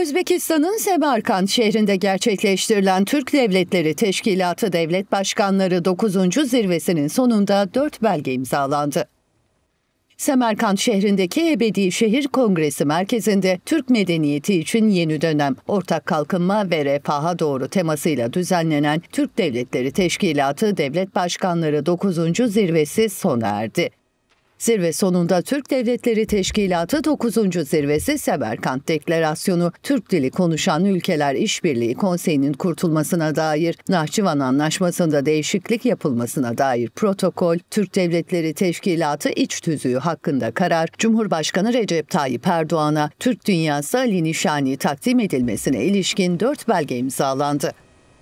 Özbekistan'ın Semerkant şehrinde gerçekleştirilen Türk Devletleri Teşkilatı Devlet Başkanları 9. zirvesinin sonunda 4 belge imzalandı. Semerkant şehrindeki Ebedi Şehir Kongresi merkezinde Türk medeniyeti için yeni dönem, ortak kalkınma ve refaha doğru temasıyla düzenlenen Türk Devletleri Teşkilatı Devlet Başkanları 9. zirvesi sona erdi. Zirve sonunda Türk Devletleri Teşkilatı 9. Zirvesi Seberkant Deklarasyonu, Türk dili konuşan ülkeler işbirliği konseyinin kurtulmasına dair Nahçıvan Anlaşması'nda değişiklik yapılmasına dair protokol, Türk Devletleri Teşkilatı iç tüzüğü hakkında karar, Cumhurbaşkanı Recep Tayyip Erdoğan'a Türk dünyası Ali Nişani takdim edilmesine ilişkin 4 belge imzalandı.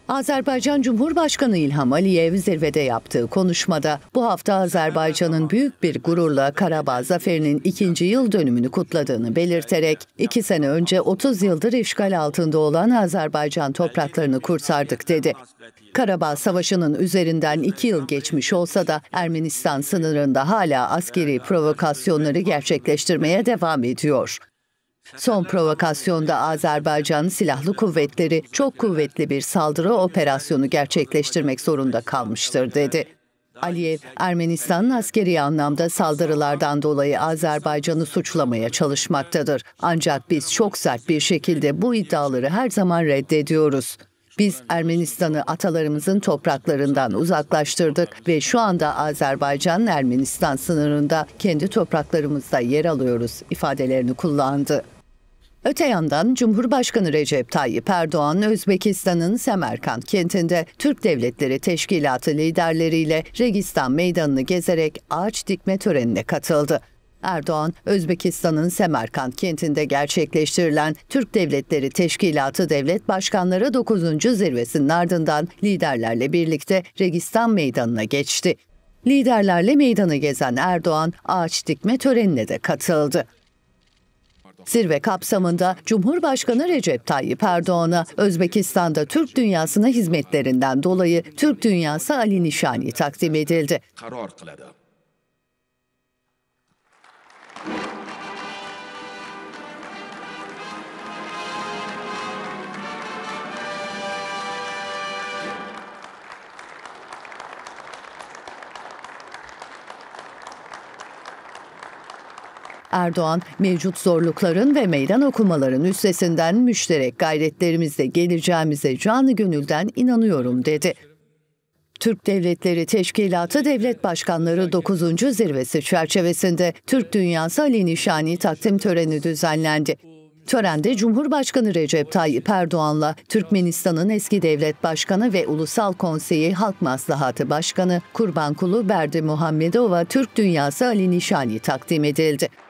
Azerbaycan Cumhurbaşkanı İlham Aliyev zirvede yaptığı konuşmada bu hafta Azerbaycan'ın büyük bir gururla Karabağ zaferinin ikinci yıl dönümünü kutladığını belirterek iki sene önce 30 yıldır işgal altında olan Azerbaycan topraklarını kurtardık dedi. Karabağ Savaşı'nın üzerinden iki yıl geçmiş olsa da Ermenistan sınırında hala askeri provokasyonları gerçekleştirmeye devam ediyor. Son provokasyonda Azerbaycan Silahlı Kuvvetleri çok kuvvetli bir saldırı operasyonu gerçekleştirmek zorunda kalmıştır dedi. Aliyev, Ermenistan'ın askeri anlamda saldırılardan dolayı Azerbaycan'ı suçlamaya çalışmaktadır. Ancak biz çok sert bir şekilde bu iddiaları her zaman reddediyoruz. Biz Ermenistan'ı atalarımızın topraklarından uzaklaştırdık ve şu anda Azerbaycan-Ermenistan sınırında kendi topraklarımızda yer alıyoruz ifadelerini kullandı. Öte yandan Cumhurbaşkanı Recep Tayyip Erdoğan, Özbekistan'ın Semerkant kentinde Türk Devletleri Teşkilatı liderleriyle Registan Meydanı'nı gezerek ağaç dikme törenine katıldı. Erdoğan, Özbekistan'ın Semerkant kentinde gerçekleştirilen Türk Devletleri Teşkilatı Devlet Başkanları 9. zirvesinin ardından liderlerle birlikte Registan Meydanı'na geçti. Liderlerle meydanı gezen Erdoğan, ağaç dikme törenine de katıldı. Zirve kapsamında Cumhurbaşkanı Recep Tayyip Erdoğan'a Özbekistan'da Türk dünyasına hizmetlerinden dolayı Türk Dünyası Ali Nişani takdim edildi. Erdoğan, mevcut zorlukların ve meydan okumaların üstesinden müşterek gayretlerimizle geleceğimize canı gönülden inanıyorum dedi. Türk Devletleri Teşkilatı Devlet Başkanları 9. Zirvesi çerçevesinde Türk Dünyası Ali Nişani takdim töreni düzenlendi. Törende Cumhurbaşkanı Recep Tayyip Erdoğan'la Türkmenistan'ın eski devlet başkanı ve Ulusal Konseyi Halk Maslahatı Başkanı Kurbankulu Berdi Muhammedova Türk Dünyası Ali Nişani takdim edildi.